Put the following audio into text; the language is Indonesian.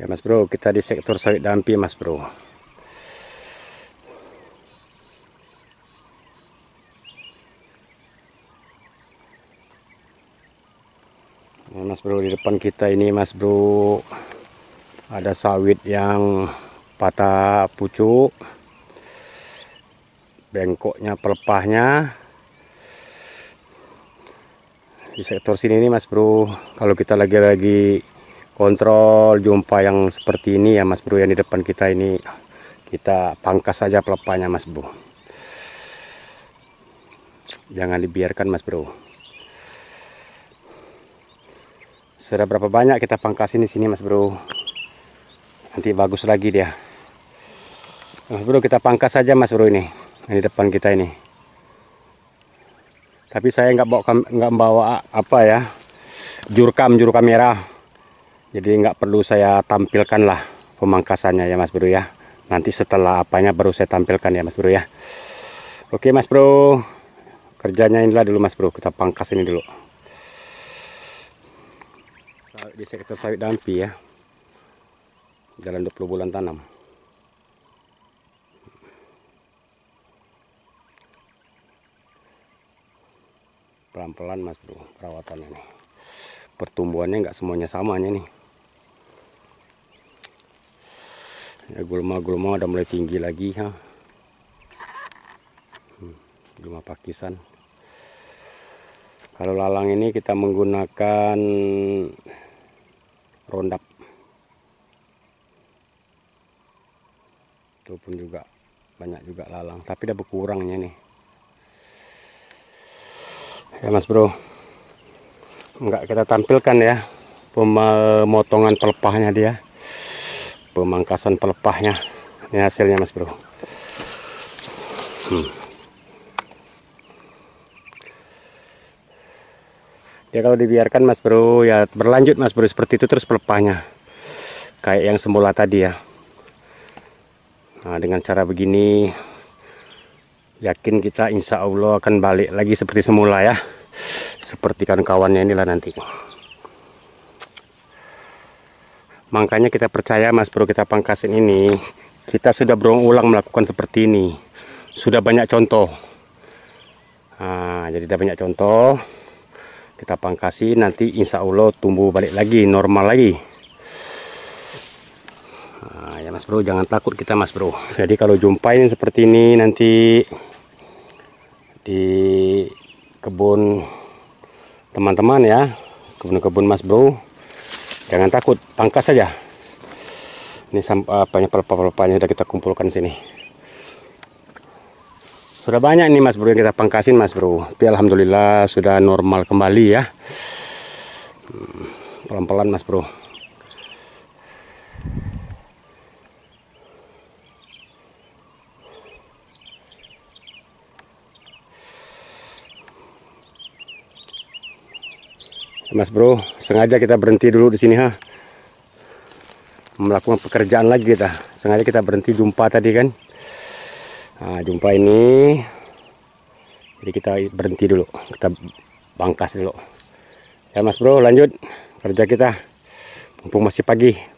Ya mas bro, kita di sektor sawit dampi mas bro. Nah, mas bro, di depan kita ini mas bro, ada sawit yang patah pucuk. Bengkoknya, pelepahnya. Di sektor sini nih mas bro, kalau kita lagi-lagi kontrol jumpa yang seperti ini ya Mas Bro yang di depan kita ini kita pangkas saja pelepahnya Mas Bro jangan dibiarkan Mas Bro sudah berapa banyak kita pangkasin di sini Mas Bro nanti bagus lagi dia Mas Bro kita pangkas saja Mas Bro ini yang di depan kita ini tapi saya nggak bawa nggak bawa apa ya jurkam juru kamera jadi nggak perlu saya tampilkan lah pemangkasannya ya mas bro ya nanti setelah apanya baru saya tampilkan ya mas bro ya oke mas bro kerjanya inilah dulu mas bro kita pangkas ini dulu di sektor sawit dampi ya jalan 20 bulan tanam pelan-pelan mas bro perawatannya nih pertumbuhannya nggak semuanya samanya nih ya gulma-gulma udah mulai tinggi lagi ha hmm, gulma pakisan kalau lalang ini kita menggunakan rondap itu pun juga banyak juga lalang tapi udah berkurangnya nih ya mas bro enggak kita tampilkan ya pemotongan pelepahnya dia pemangkasan pelepahnya ini hasilnya mas bro hmm. ya kalau dibiarkan mas bro ya berlanjut mas bro seperti itu terus pelepahnya kayak yang semula tadi ya nah dengan cara begini yakin kita insya Allah akan balik lagi seperti semula ya seperti kawan-kawannya inilah nanti Makanya kita percaya Mas Bro kita pangkasin ini, kita sudah berulang melakukan seperti ini. Sudah banyak contoh. Nah, jadi sudah banyak contoh. Kita pangkasi nanti insya Allah tumbuh balik lagi, normal lagi. Nah, ya Mas Bro, jangan takut kita Mas Bro. Jadi kalau jumpain seperti ini nanti di kebun teman-teman ya, kebun-kebun Mas Bro jangan takut pangkas saja ini eh, banyak pelepah-pelepahnya sudah kita kumpulkan sini sudah banyak nih mas bro yang kita pangkasin mas bro tapi alhamdulillah sudah normal kembali ya hmm, pelan-pelan mas bro Mas Bro, sengaja kita berhenti dulu di sini ha. Melakukan pekerjaan lagi kita. Sengaja kita berhenti jumpa tadi kan. Nah, jumpa ini. Jadi kita berhenti dulu. Kita bangkas dulu. Ya Mas Bro, lanjut kerja kita. Mumpung masih pagi.